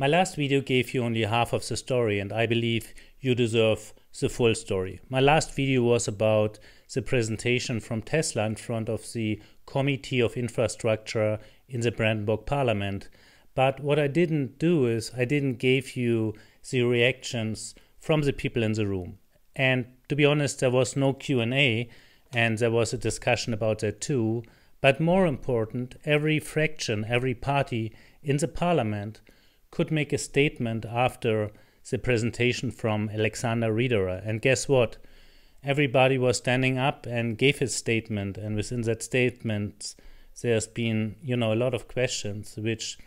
My last video gave you only half of the story and I believe you deserve the full story. My last video was about the presentation from Tesla in front of the Committee of Infrastructure in the Brandenburg Parliament. But what I didn't do is I didn't give you the reactions from the people in the room. And to be honest, there was no Q&A and there was a discussion about that too. But more important, every fraction, every party in the parliament could make a statement after the presentation from Alexander Riederer. And guess what? Everybody was standing up and gave his statement. And within that statement, there's been, you know, a lot of questions which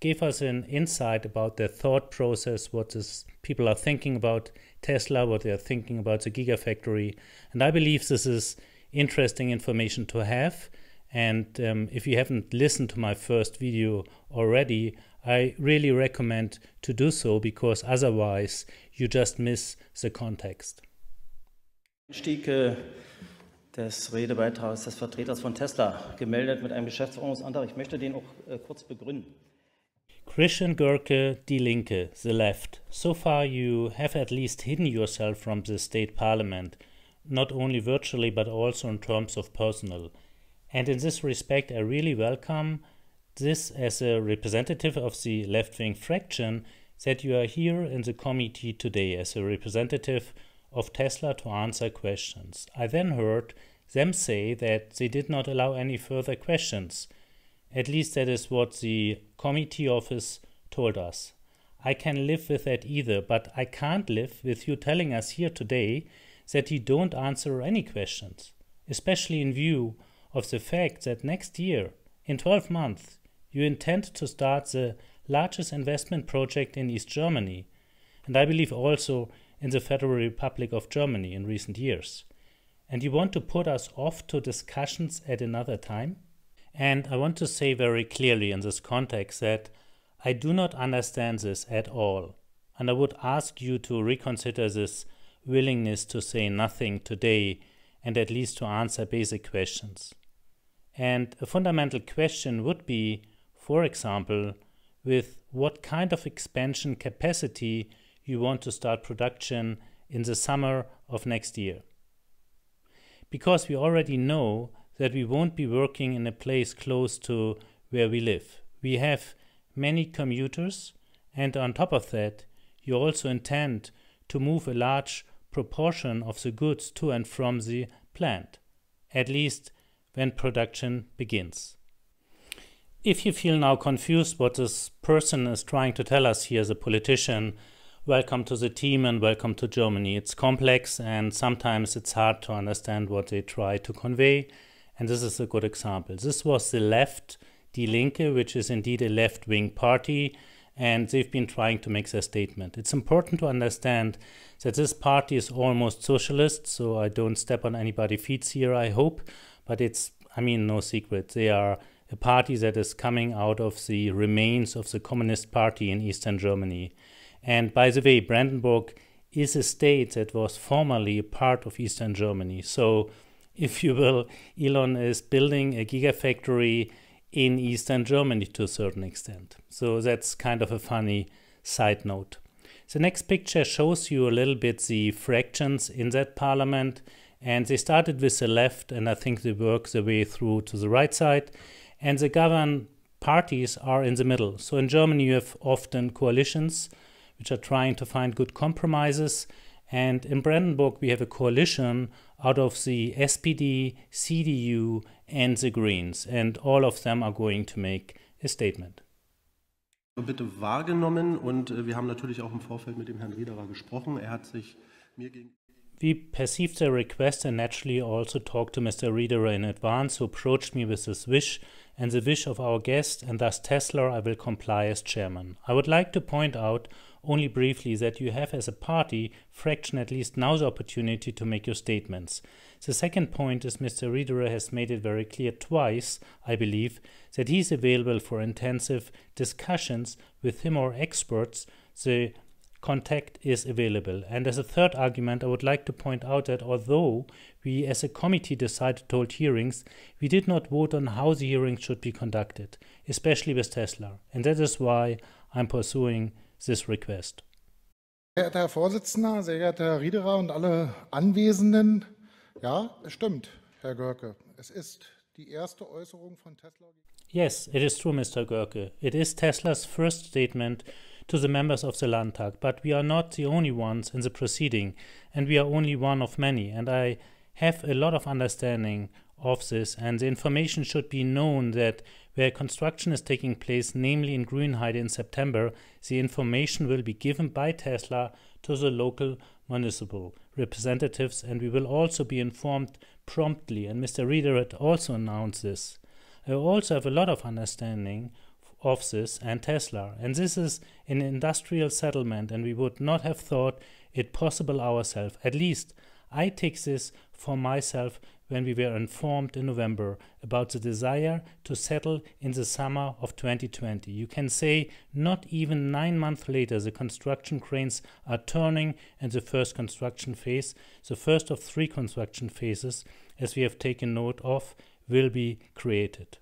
gave us an insight about their thought process, what this people are thinking about Tesla, what they are thinking about the Gigafactory. And I believe this is interesting information to have. And um, if you haven't listened to my first video already, I really recommend to do so because otherwise you just miss the context. Einstieg des Redebeitrags des Vertreters von Tesla, gemeldet mit einem Geschäftsordnungsantrag. Ich möchte den auch äh, kurz begründen. Christian Görke, Die Linke, The Left. So far you have at least hidden yourself from the state parliament, not only virtually but also in terms of personal. And in this respect, I really welcome this as a representative of the left wing fraction that you are here in the committee today as a representative of Tesla to answer questions. I then heard them say that they did not allow any further questions. At least that is what the committee office told us. I can live with that either, but I can't live with you telling us here today that you don't answer any questions, especially in view of the fact that next year, in 12 months, you intend to start the largest investment project in East Germany, and I believe also in the Federal Republic of Germany in recent years. And you want to put us off to discussions at another time? And I want to say very clearly in this context that I do not understand this at all, and I would ask you to reconsider this willingness to say nothing today and at least to answer basic questions. And a fundamental question would be, for example, with what kind of expansion capacity you want to start production in the summer of next year. Because we already know that we won't be working in a place close to where we live. We have many commuters, and on top of that, you also intend to move a large proportion of the goods to and from the plant. At least when production begins. If you feel now confused what this person is trying to tell us here as a politician, welcome to the team and welcome to Germany. It's complex and sometimes it's hard to understand what they try to convey, and this is a good example. This was the left, Die Linke, which is indeed a left wing party, and they've been trying to make their statement. It's important to understand that this party is almost socialist, so I don't step on anybody's feet here, I hope but it's, I mean, no secret. They are a party that is coming out of the remains of the Communist Party in Eastern Germany. And by the way, Brandenburg is a state that was formerly a part of Eastern Germany. So, if you will, Elon is building a gigafactory in Eastern Germany to a certain extent. So, that's kind of a funny side note. The next picture shows you a little bit the fractions in that parliament. And they started with the left, and I think they work their way through to the right side. And the govern parties are in the middle. So in Germany, you have often coalitions which are trying to find good compromises. And in Brandenburg, we have a coalition out of the SPD, CDU, and the Greens. And all of them are going to make a statement. Bitte wahrgenommen und äh, wir haben natürlich auch im Vorfeld mit dem Herrn Lederer gesprochen. Er hat sich mir gegen we perceived the request and naturally also talked to Mr. Reader in advance, who approached me with his wish and the wish of our guest, and thus Tesla I will comply as chairman. I would like to point out only briefly that you have as a party fraction at least now the opportunity to make your statements. The second point is Mr. Riederer has made it very clear twice, I believe, that he is available for intensive discussions with him or experts. The contact is available. And as a third argument, I would like to point out that although we as a committee decided to hold hearings, we did not vote on how the hearings should be conducted, especially with Tesla. And that is why I'm pursuing this request. Sehr geehrter Herr Vorsitzender, sehr geehrter Herr Riederer und alle Anwesenden, ja, es stimmt, Herr Görke, es ist die erste Äußerung von Tesla. Yes, it is true, Mr. Görke. It is Tesla's first statement to the members of the Landtag, but we are not the only ones in the proceeding, and we are only one of many, and I have a lot of understanding of this, and the information should be known that where construction is taking place, namely in Grünheide in September, the information will be given by Tesla to the local municipal representatives, and we will also be informed promptly, and Mr. had also announced this. I also have a lot of understanding of this and Tesla, and this is an industrial settlement and we would not have thought it possible ourselves. At least I take this for myself when we were informed in November about the desire to settle in the summer of 2020. You can say not even nine months later the construction cranes are turning and the first construction phase, the first of three construction phases, as we have taken note of, will be created.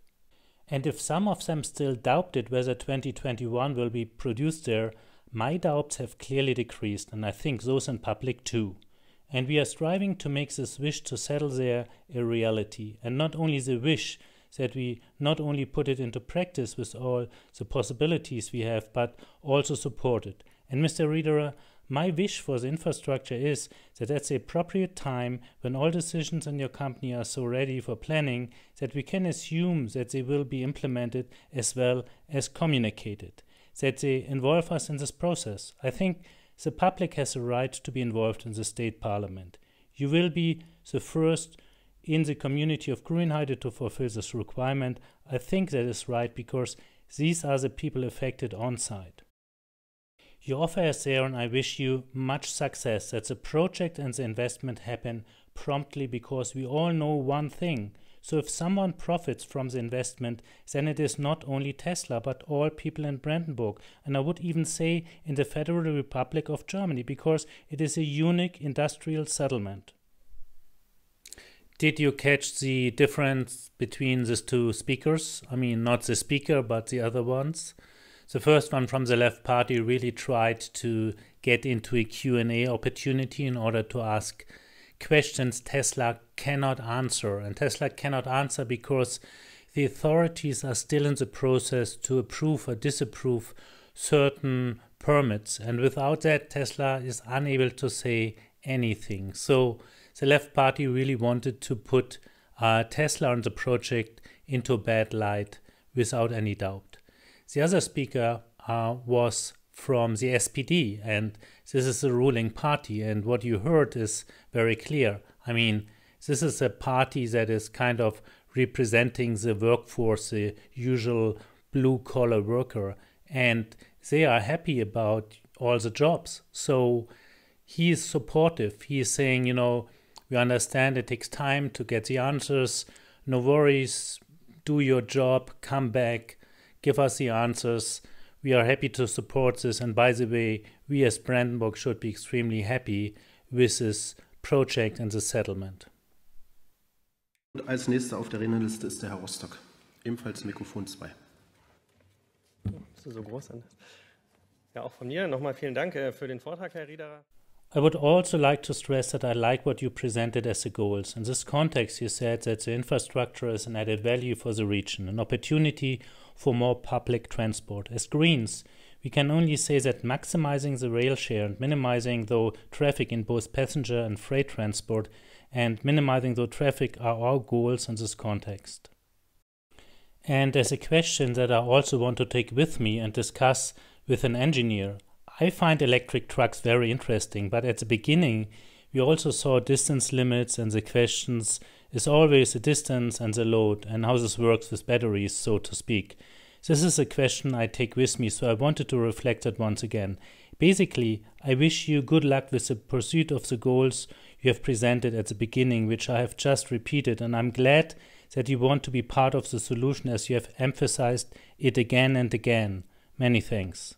And if some of them still doubted whether 2021 will be produced there, my doubts have clearly decreased, and I think those in public too. And we are striving to make this wish to settle there a reality, and not only the wish that we not only put it into practice with all the possibilities we have, but also support it. And Mr. Reader, my wish for the infrastructure is that at the appropriate time, when all decisions in your company are so ready for planning, that we can assume that they will be implemented as well as communicated, that they involve us in this process. I think the public has a right to be involved in the state parliament. You will be the first in the community of Grünheide to fulfill this requirement. I think that is right because these are the people affected on site. Your offer is there and I wish you much success. That the project and the investment happen promptly because we all know one thing. So if someone profits from the investment, then it is not only Tesla, but all people in Brandenburg. And I would even say in the Federal Republic of Germany, because it is a unique industrial settlement. Did you catch the difference between these two speakers? I mean, not the speaker, but the other ones. The first one from the left party really tried to get into a Q&A opportunity in order to ask questions Tesla cannot answer. And Tesla cannot answer because the authorities are still in the process to approve or disapprove certain permits. And without that, Tesla is unable to say anything. So the left party really wanted to put uh, Tesla and the project into a bad light without any doubt. The other speaker uh, was from the SPD, and this is the ruling party. And what you heard is very clear. I mean, this is a party that is kind of representing the workforce, the usual blue collar worker, and they are happy about all the jobs. So he is supportive. He is saying, you know, we understand it takes time to get the answers. No worries. Do your job. Come back give us the answers. We are happy to support this. And by the way, we as Brandenburg should be extremely happy with this project and the settlement. Und als nächster auf der Rednerliste ist der Herr Rostock, ebenfalls Mikrofon 2. So groß Ja, auch von mir nochmal vielen Dank äh, für den Vortrag, Herr Riederer. I would also like to stress that I like what you presented as the goals. In this context, you said that the infrastructure is an added value for the region, an opportunity for more public transport. As Greens, we can only say that maximizing the rail share and minimizing the traffic in both passenger and freight transport and minimizing the traffic are our goals in this context. And as a question that I also want to take with me and discuss with an engineer, I find electric trucks very interesting, but at the beginning we also saw distance limits and the questions is always the distance and the load and how this works with batteries, so to speak. This is a question I take with me, so I wanted to reflect that once again. Basically, I wish you good luck with the pursuit of the goals you have presented at the beginning, which I have just repeated, and I'm glad that you want to be part of the solution as you have emphasized it again and again. Many thanks.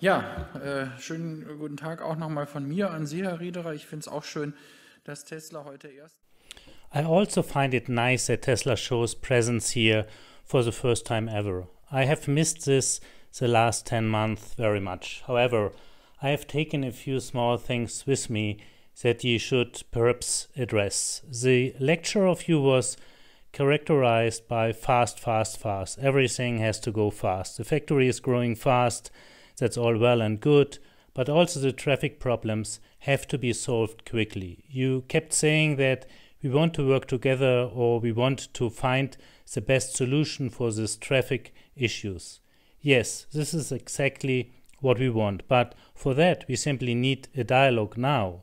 Ja, äh, schönen äh, guten Tag auch nochmal von mir an Sie, Herr Riederer. Ich finde es auch schön, dass Tesla heute erst. I also find it nice that Tesla shows presence here for the first time ever. I have missed this the last 10 months very much. However, I have taken a few small things with me that you should perhaps address. The lecture of you was characterized by fast, fast, fast. Everything has to go fast. The factory is growing fast. That's all well and good but also the traffic problems have to be solved quickly. You kept saying that we want to work together or we want to find the best solution for these traffic issues. Yes, this is exactly what we want, but for that we simply need a dialogue now.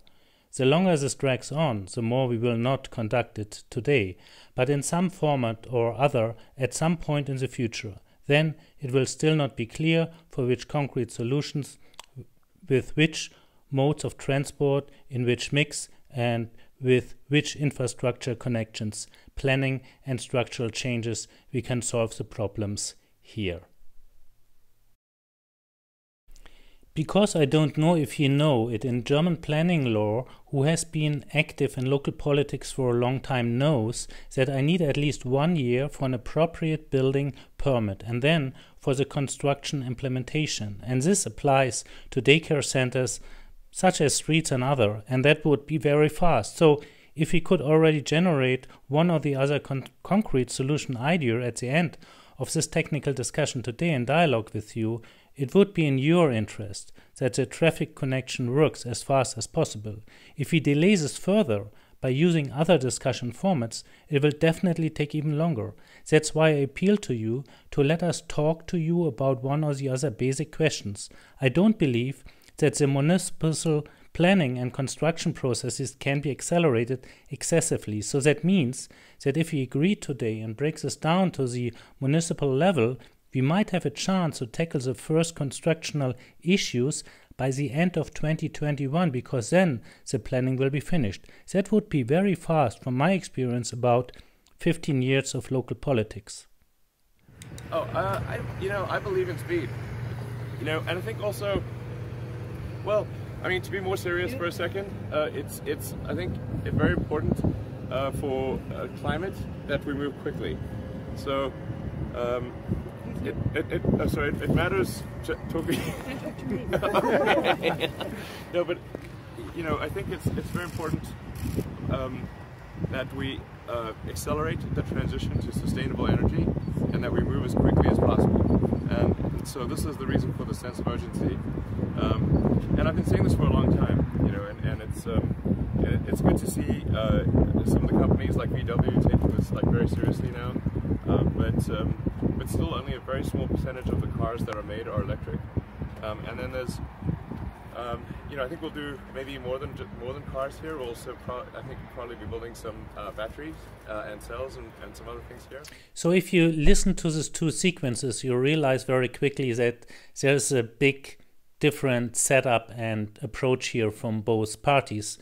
The longer this drags on, the more we will not conduct it today, but in some format or other at some point in the future. Then it will still not be clear for which concrete solutions with which modes of transport, in which mix, and with which infrastructure connections, planning, and structural changes we can solve the problems here. Because I don't know if you know it, in German planning law, who has been active in local politics for a long time knows that I need at least one year for an appropriate building permit and then for the construction implementation. And this applies to daycare centers such as streets and other, and that would be very fast. So if we could already generate one or the other con concrete solution idea at the end of this technical discussion today in dialogue with you, it would be in your interest that the traffic connection works as fast as possible. If we delay this further by using other discussion formats, it will definitely take even longer. That's why I appeal to you to let us talk to you about one or the other basic questions. I don't believe that the municipal planning and construction processes can be accelerated excessively. So that means that if we agree today and break this down to the municipal level, we might have a chance to tackle the first constructional issues by the end of 2021 because then the planning will be finished. That would be very fast from my experience about 15 years of local politics. Oh, uh, I, you know, I believe in speed. You know, and I think also, well, I mean, to be more serious for a second, uh, it's, it's, I think, very important uh, for uh, climate that we move quickly. So, um, it, it, it, uh, sorry, it, it matters to, to me. no, but you know, I think it's it's very important um, that we uh, accelerate the transition to sustainable energy and that we move as quickly as possible. And so this is the reason for the sense of urgency. Um, and I've been saying this for a long time, you know, and, and it's um, it's good to see uh, some of the companies like VW taking this like very seriously now. Um, but um, but still only a very small percentage of the cars that are made are electric. Um, and then there's, um, you know, I think we'll do maybe more than more than cars here. We'll also, I think, probably be building some uh, batteries uh, and cells and, and some other things here. So if you listen to these two sequences, you realize very quickly that there's a big different setup and approach here from both parties.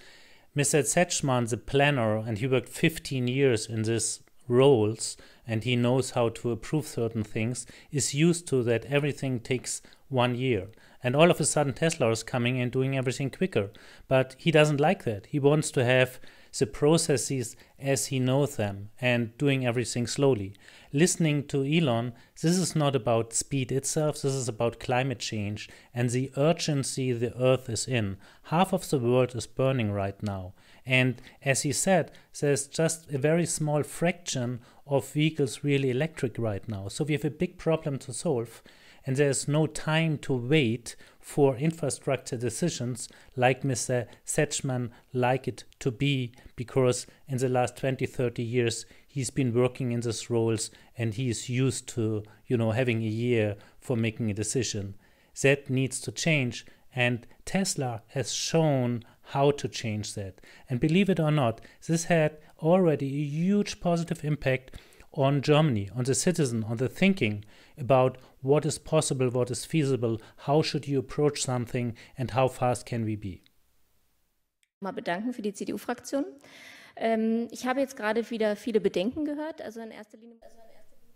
Mr. Setchman, the planner, and he worked 15 years in this roles and he knows how to approve certain things is used to that everything takes one year. And all of a sudden, Tesla is coming and doing everything quicker. But he doesn't like that. He wants to have the processes as he knows them and doing everything slowly. Listening to Elon, this is not about speed itself, this is about climate change and the urgency the earth is in. Half of the world is burning right now. And as he said, there's just a very small fraction of vehicles really electric right now. So we have a big problem to solve. And there's no time to wait for infrastructure decisions like Mr. Setchman like it to be, because in the last 20, 30 years, he's been working in these roles and he's used to, you know, having a year for making a decision. That needs to change. And Tesla has shown how to change that. And believe it or not, this had already a huge positive impact on Germany, on the citizen, on the thinking about what is possible, what is feasible, how should you approach something and how fast can we be. Mal bedanken für die CDU-Fraktion. Ähm, ich habe jetzt gerade wieder viele Bedenken gehört, also in erster Linie. Also in erster Linie.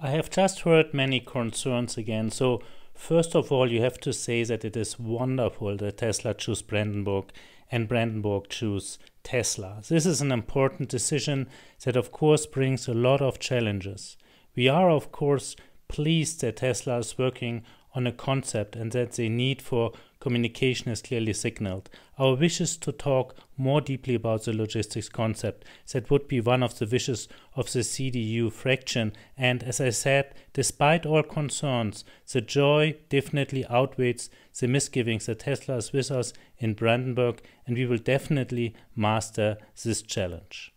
I have just heard many concerns again, so First of all, you have to say that it is wonderful that Tesla chose Brandenburg and Brandenburg chose Tesla. This is an important decision that, of course, brings a lot of challenges. We are, of course, pleased that Tesla is working on a concept and that they need for communication is clearly signaled. Our wishes to talk more deeply about the logistics concept that would be one of the wishes of the CDU fraction and as I said, despite all concerns, the joy definitely outweighs the misgivings that Tesla is with us in Brandenburg and we will definitely master this challenge.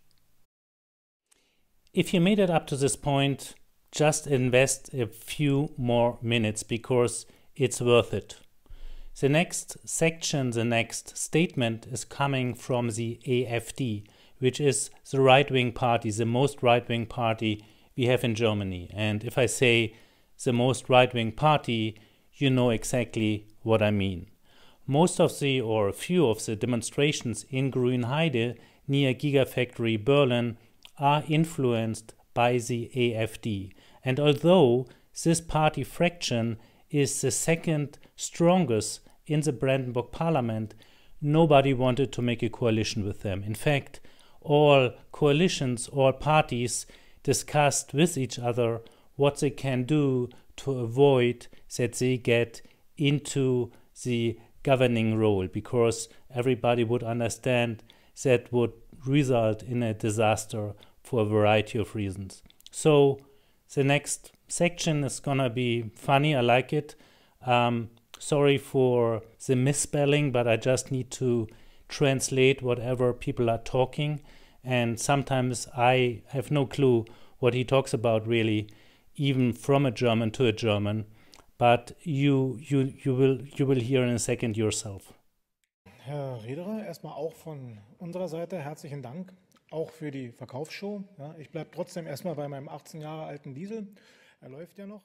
If you made it up to this point, just invest a few more minutes because it's worth it. The next section, the next statement is coming from the AFD, which is the right wing party, the most right wing party we have in Germany. And if I say the most right wing party, you know exactly what I mean. Most of the or a few of the demonstrations in Grünheide near Gigafactory Berlin are influenced by the AFD. And although this party fraction is the second strongest in the Brandenburg parliament, nobody wanted to make a coalition with them. In fact, all coalitions, all parties discussed with each other what they can do to avoid that they get into the governing role because everybody would understand that would result in a disaster for a variety of reasons. So the next section is gonna be funny, I like it. Um, sorry for the misspelling, but I just need to translate whatever people are talking. And sometimes I have no clue what he talks about really, even from a German to a German. But you, you, you, will, you will hear in a second yourself. Herr Riederer, erstmal auch von unserer Seite herzlichen Dank, auch für die Verkaufsshow. Ja, ich bleibe trotzdem erstmal bei meinem 18 Jahre alten Diesel. Er läuft ja noch.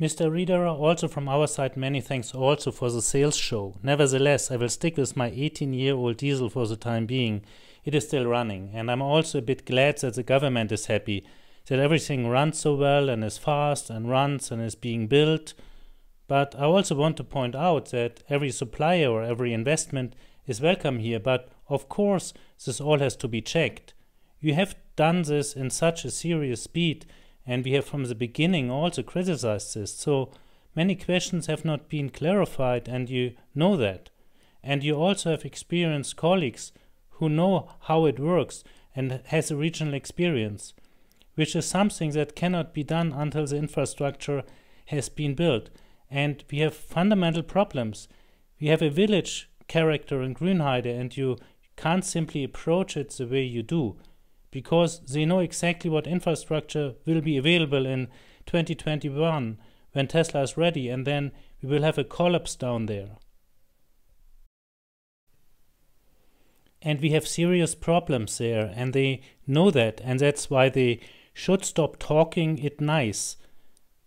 Mr. Reader, also from our side, many thanks also for the sales show. Nevertheless, I will stick with my 18 year old diesel for the time being. It is still running, and I'm also a bit glad that the government is happy, that everything runs so well and is fast and runs and is being built. But I also want to point out that every supplier or every investment is welcome here, but of course, this all has to be checked. You have done this in such a serious speed and we have from the beginning also criticized this. So many questions have not been clarified, and you know that. And you also have experienced colleagues who know how it works and has original regional experience, which is something that cannot be done until the infrastructure has been built. And we have fundamental problems. We have a village character in Grünheide, and you can't simply approach it the way you do because they know exactly what infrastructure will be available in 2021 when Tesla is ready, and then we will have a collapse down there. And we have serious problems there, and they know that, and that's why they should stop talking it nice,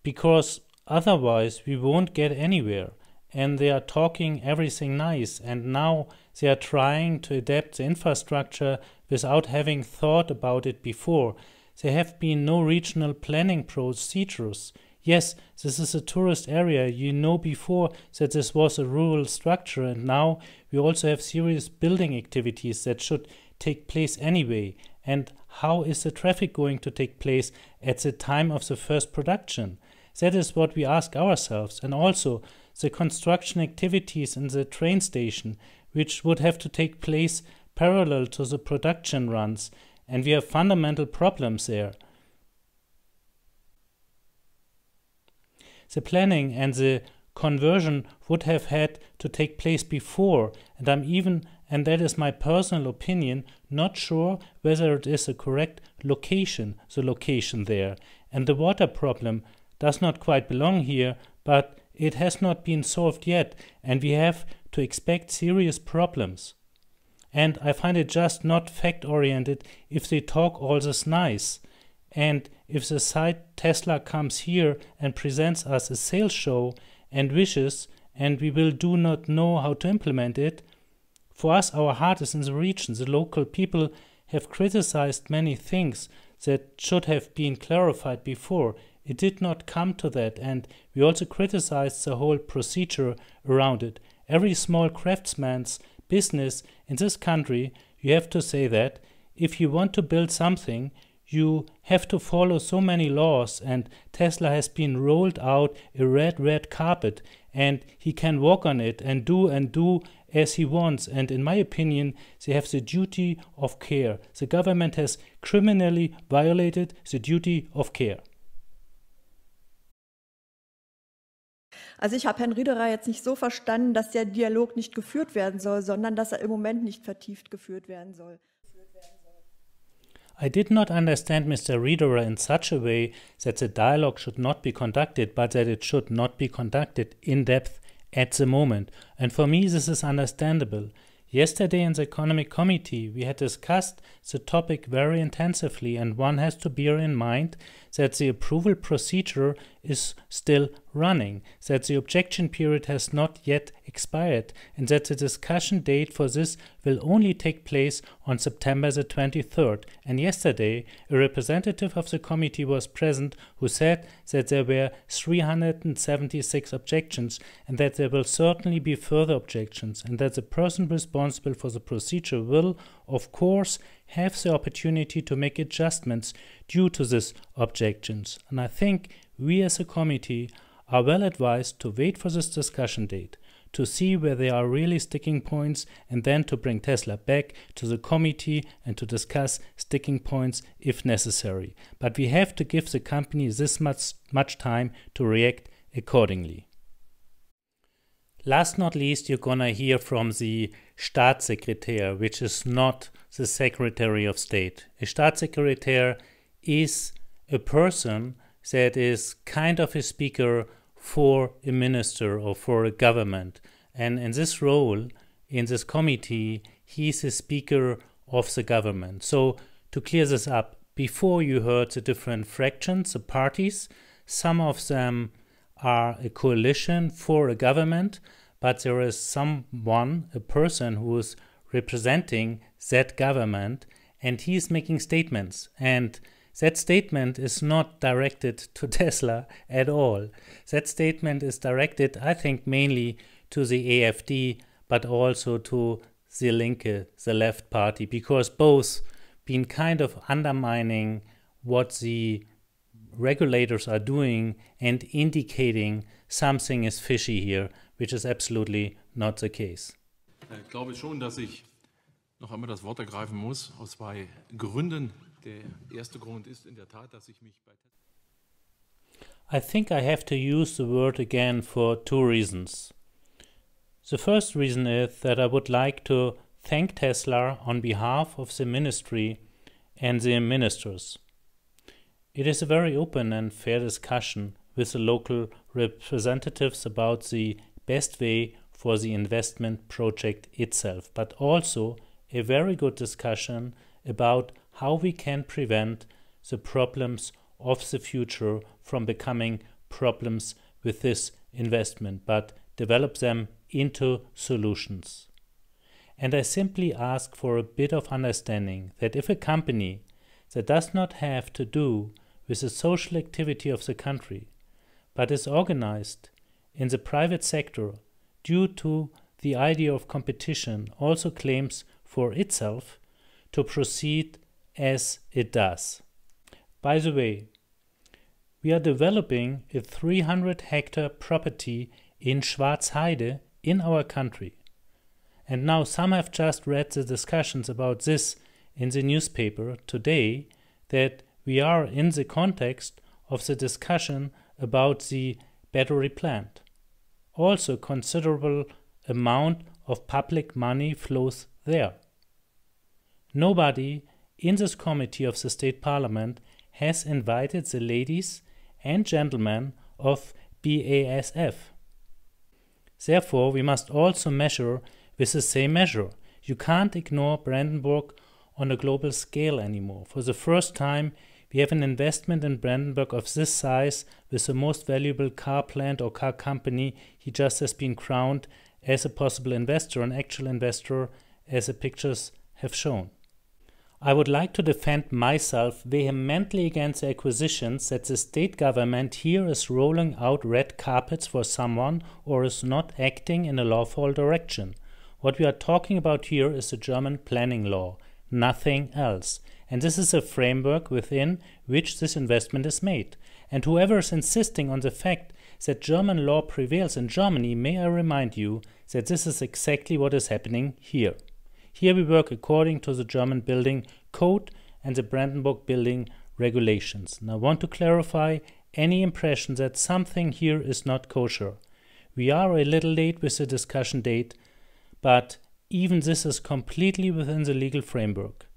because otherwise we won't get anywhere. And they are talking everything nice, and now they are trying to adapt the infrastructure without having thought about it before. There have been no regional planning procedures. Yes, this is a tourist area. You know before that this was a rural structure, and now we also have serious building activities that should take place anyway. And how is the traffic going to take place at the time of the first production? That is what we ask ourselves, and also the construction activities in the train station, which would have to take place parallel to the production runs, and we have fundamental problems there. The planning and the conversion would have had to take place before, and I'm even, and that is my personal opinion, not sure whether it is a correct location, the location there. And the water problem does not quite belong here, but it has not been solved yet, and we have to expect serious problems. And I find it just not fact oriented if they talk all this nice. And if the site Tesla comes here and presents us a sales show and wishes, and we will do not know how to implement it, for us our heart is in the region. The local people have criticized many things that should have been clarified before. It did not come to that, and we also criticized the whole procedure around it. Every small craftsman's business in this country, you have to say that if you want to build something, you have to follow so many laws and Tesla has been rolled out a red red carpet and he can walk on it and do and do as he wants and in my opinion they have the duty of care the government has criminally violated the duty of care Also ich habe Herrn Riederer jetzt nicht so verstanden, dass der Dialog nicht geführt werden soll, sondern dass er im Moment nicht vertieft geführt werden soll. I did not understand Mr. Riederer in such a way that the dialogue should not be conducted, but that it should not be conducted in depth at the moment. And for me, this is understandable. Yesterday in the Economic Committee, we had discussed the topic very intensively, and one has to bear in mind that the approval procedure is still running, that the objection period has not yet expired, and that the discussion date for this will only take place on September the 23rd. And yesterday, a representative of the committee was present who said that there were 376 objections and that there will certainly be further objections, and that the person responsible for the procedure will, of course, have the opportunity to make adjustments due to these objections. And I think we as a committee are well advised to wait for this discussion date to see where there are really sticking points and then to bring Tesla back to the committee and to discuss sticking points if necessary. But we have to give the company this much, much time to react accordingly. Last not least, you're gonna hear from the Staatssekretär, which is not the Secretary of State. A Staatssekretär is a person that is kind of a speaker for a minister or for a government. And in this role, in this committee, he is a speaker of the government. So, to clear this up, before you heard the different fractions, the parties, some of them are a coalition for a government, but there is someone, a person who is representing that government, and he is making statements. And that statement is not directed to Tesla at all. That statement is directed, I think, mainly to the AFD, but also to the Linke, the left party, because both been kind of undermining what the regulators are doing and indicating something is fishy here, which is absolutely not the case. Ich glaube schon, dass ich noch einmal das Wort ergreifen muss, aus zwei Gründen. Der erste Grund ist in der Tat, dass ich mich bei I think I have to use the word again for two reasons. The first reason is that I would like to thank Tesla on behalf of the ministry and the ministers. It is a very open and fair discussion with the local representatives about the best way for the investment project itself, but also a very good discussion about how we can prevent the problems of the future from becoming problems with this investment, but develop them into solutions. And I simply ask for a bit of understanding that if a company that does not have to do with the social activity of the country, but is organized in the private sector due to the idea of competition, also claims for itself to proceed as it does. By the way, we are developing a 300 hectare property in Schwarzheide in our country. And now some have just read the discussions about this in the newspaper today that we are in the context of the discussion about the battery plant. Also considerable amount of public money flows there. Nobody in this committee of the state parliament has invited the ladies and gentlemen of BASF. Therefore, we must also measure with the same measure. You can't ignore Brandenburg on a global scale anymore. For the first time, we have an investment in Brandenburg of this size with the most valuable car plant or car company. He just has been crowned as a possible investor, an actual investor as the pictures have shown. I would like to defend myself vehemently against accusations that the state government here is rolling out red carpets for someone or is not acting in a lawful direction. What we are talking about here is the German planning law, nothing else. And this is a framework within which this investment is made. And whoever is insisting on the fact that German law prevails in Germany, may I remind you that this is exactly what is happening here. Here we work according to the German building code and the Brandenburg building regulations. Now, I want to clarify any impression that something here is not kosher. We are a little late with the discussion date, but even this is completely within the legal framework.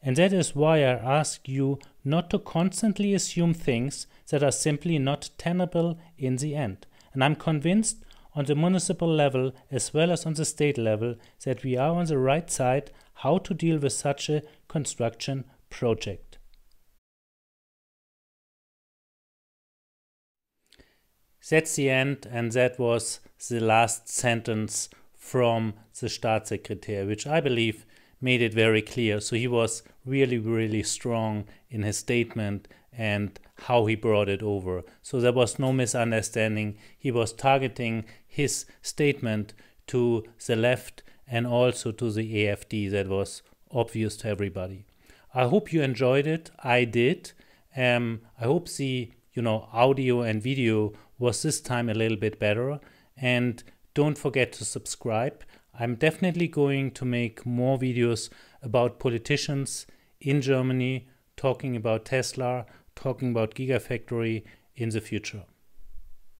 And that is why I ask you not to constantly assume things that are simply not tenable in the end. And I'm convinced on the municipal level as well as on the state level that we are on the right side how to deal with such a construction project. That's the end and that was the last sentence from the Staatssekretär, which I believe made it very clear. So he was really, really strong in his statement and how he brought it over. So there was no misunderstanding. He was targeting his statement to the left and also to the AFD. That was obvious to everybody. I hope you enjoyed it. I did. Um, I hope the you know audio and video was this time a little bit better. And don't forget to subscribe. I'm definitely going to make more videos about politicians in Germany talking about Tesla, talking about Gigafactory in the future.